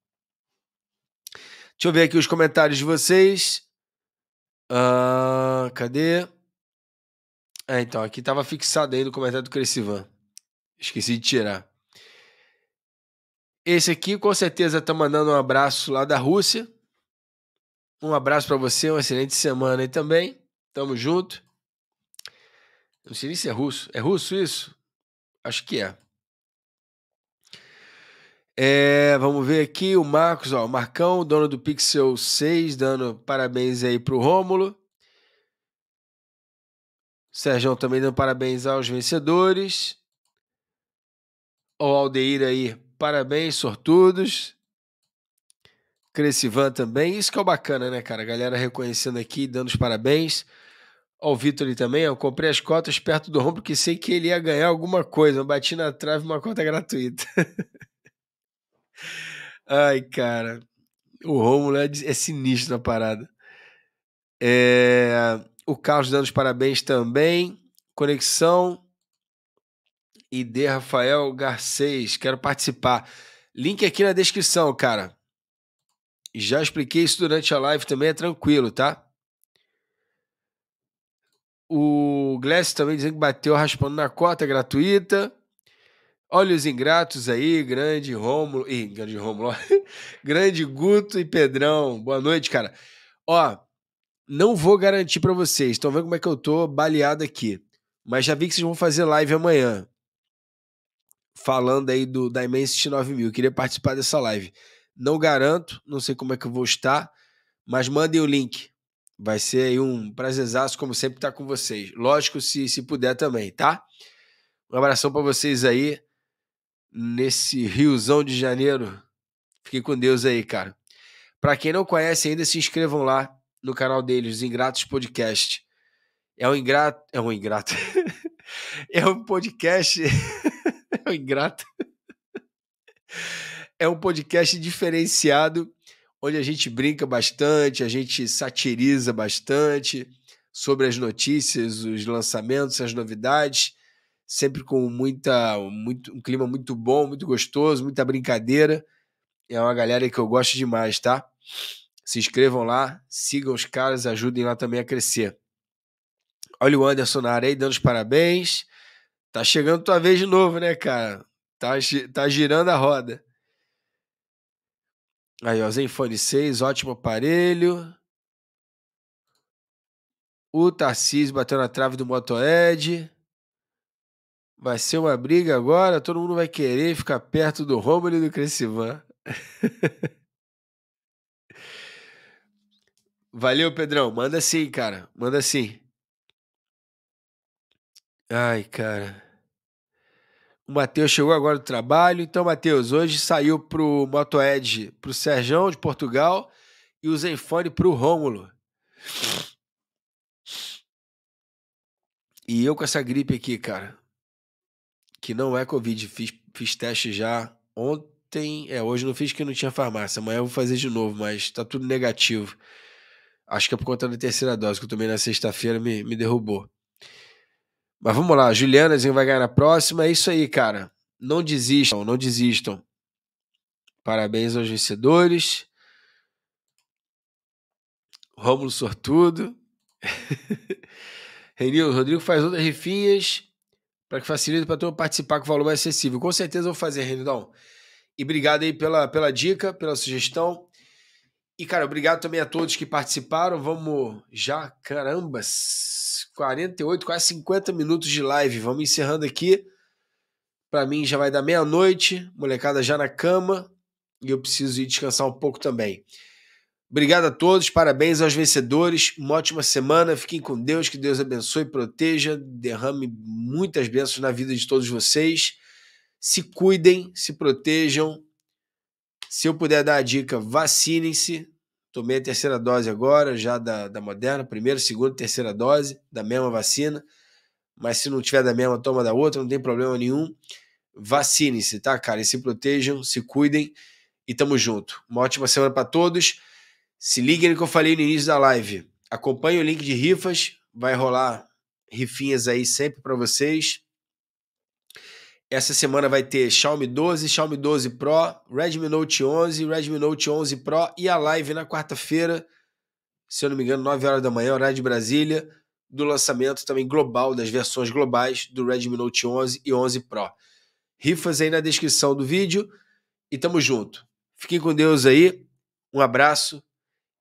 Deixa eu ver aqui os comentários de vocês. Uh, cadê? É, então, aqui estava fixado aí no comentário do Crescivan. Esqueci de tirar. Esse aqui, com certeza, tá mandando um abraço lá da Rússia. Um abraço para você, uma excelente semana aí também. Tamo junto. Não sei nem se é russo. É russo isso? Acho que é. É, vamos ver aqui o Marcos, ó, o Marcão, dono do Pixel 6, dando parabéns aí para o Rômulo. Sérgio também dando parabéns aos vencedores. O Aldeir aí, parabéns, sortudos. Crescivan também. Isso que é o bacana, né, cara? galera reconhecendo aqui, dando os parabéns. Ao Vitor ali também, eu comprei as cotas perto do Rômulo porque sei que ele ia ganhar alguma coisa. Eu bati na trave uma cota gratuita. Ai, cara. O Romulo é, é sinistro na parada. É, o Carlos dando os parabéns também. Conexão. E de Rafael Garcês. Quero participar. Link aqui na descrição, cara. Já expliquei isso durante a live também, é tranquilo, tá? O Glass também dizendo que bateu raspando na cota gratuita. Olha os ingratos aí, grande Rômulo. Ih, grande Rômulo. grande Guto e Pedrão. Boa noite, cara. Ó, não vou garantir para vocês. Estão vendo como é que eu tô baleado aqui. Mas já vi que vocês vão fazer live amanhã. Falando aí do, da Dimensity 9000. Queria participar dessa live. Não garanto, não sei como é que eu vou estar. Mas mandem o link. Vai ser aí um prazerzaço, como sempre, estar tá com vocês. Lógico, se, se puder também, tá? Um abração para vocês aí nesse riozão de janeiro. Fique com Deus aí, cara. Para quem não conhece ainda, se inscrevam lá no canal deles, os Ingratos Podcast. É um ingrato. É um ingrato. é um podcast. é um ingrato. é um podcast diferenciado, onde a gente brinca bastante, a gente satiriza bastante sobre as notícias, os lançamentos, as novidades sempre com muita, muito, um clima muito bom, muito gostoso, muita brincadeira. É uma galera que eu gosto demais, tá? Se inscrevam lá, sigam os caras, ajudem lá também a crescer. Olha o Anderson na dando os parabéns. Tá chegando tua vez de novo, né, cara? Tá, tá girando a roda. Aí, ó, Zenfone 6, ótimo aparelho. O Tarcísio bateu na trave do Moto Edge Vai ser uma briga agora, todo mundo vai querer ficar perto do Romulo e do Crescivan. Valeu, Pedrão. Manda sim, cara. Manda sim. Ai, cara. O Matheus chegou agora do trabalho. Então, Matheus, hoje saiu pro Moto Edge pro Serjão de Portugal e o Zenfone pro Rômulo. E eu com essa gripe aqui, cara que não é Covid. Fiz, fiz teste já ontem. É, hoje não fiz que não tinha farmácia. Amanhã eu vou fazer de novo, mas tá tudo negativo. Acho que é por conta da terceira dose que eu tomei na sexta-feira, me, me derrubou. Mas vamos lá, Juliana vai ganhar na próxima. É isso aí, cara. Não desistam, não desistam. Parabéns aos vencedores. Rômulo Sortudo. Renil, Rodrigo faz outras rifinhas para que facilite para tu participar com valor mais é acessível. Com certeza eu vou fazer, Renidão. E obrigado aí pela, pela dica, pela sugestão. E, cara, obrigado também a todos que participaram. Vamos já, carambas, 48, quase 50 minutos de live. Vamos encerrando aqui. Para mim já vai dar meia-noite, molecada já na cama e eu preciso ir descansar um pouco também. Obrigado a todos, parabéns aos vencedores, uma ótima semana, fiquem com Deus, que Deus abençoe, proteja, derrame muitas bênçãos na vida de todos vocês. Se cuidem, se protejam. Se eu puder dar a dica, vacinem-se. Tomei a terceira dose agora, já da, da Moderna, primeira, segunda, terceira dose da mesma vacina. Mas se não tiver da mesma, toma da outra, não tem problema nenhum. Vacinem-se, tá, cara? E se protejam, se cuidem e tamo junto. Uma ótima semana para todos. Se liguem no que eu falei no início da live. Acompanhe o link de rifas, vai rolar rifinhas aí sempre para vocês. Essa semana vai ter Xiaomi 12, Xiaomi 12 Pro, Redmi Note 11, Redmi Note 11 Pro e a live na quarta-feira, se eu não me engano, 9 horas da manhã, horário de Brasília, do lançamento também global, das versões globais do Redmi Note 11 e 11 Pro. Rifas aí na descrição do vídeo e tamo junto. Fiquem com Deus aí, um abraço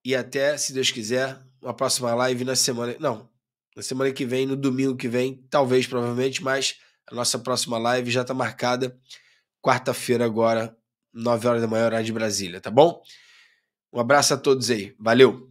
e até, se Deus quiser, uma próxima live na semana. Não, na semana que vem, no domingo que vem, talvez, provavelmente, mas a nossa próxima live já está marcada quarta-feira, agora, 9 horas da manhã, horário de Brasília, tá bom? Um abraço a todos aí. Valeu!